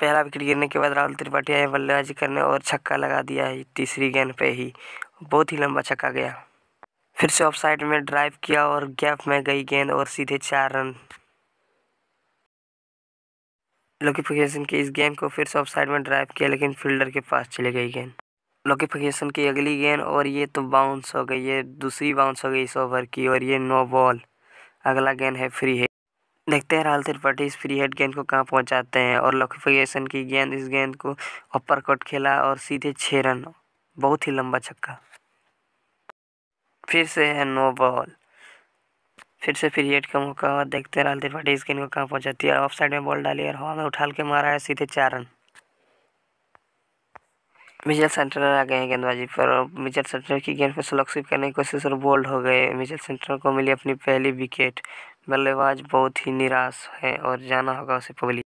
पहला विकेट गिरने के बाद राहुल त्रिपाठी आए बल्लेबाजी करने और छक्का लगा दिया है तीसरी गेंद पे ही बहुत ही लंबा छक्का गया फिर से ऑफ साइड में ड्राइव किया और गैप में गई गेंद और सीधे चार रन लोकीफिकेशन की इस गेंद को फिर से ऑफ साइड में ड्राइव किया लेकिन फील्डर के पास चली गई गेंद लोकीफिकेशन की अगली गेंद और ये तो बाउंस हो गई ये दूसरी बाउंस हो गई इस ओवर की और ये नो बॉल अगला गेंद है फ्री है देखते हैं राहुल त्रिपाठी इस फ्री हेड गेंद को कहाँ पहुँचाते हैं और लक्ष्मीफेसन की गेंद इस गेंद को अपर कट खेला और सीधे छः रन बहुत ही लंबा छक्का फिर से है नो बॉल फिर से फ्री हेड का मौका और देखते हैं राहुल त्रिपाठी इस गेंद को कहाँ पहुँचाती है ऑफ साइड में बॉल डाली और हवा में उठाल के मारा है सीधे चार रन मिजल सेंटर आ गए हैं गेंदबाजी पर और मिजल सेंटर की गेंद पर सुलक्षित करने की कोशिश और बोल्ड हो गए मिजल सेंटर को मिली अपनी पहली विकेट बल्लेबाज बहुत ही निराश है और जाना होगा उसे पवेलि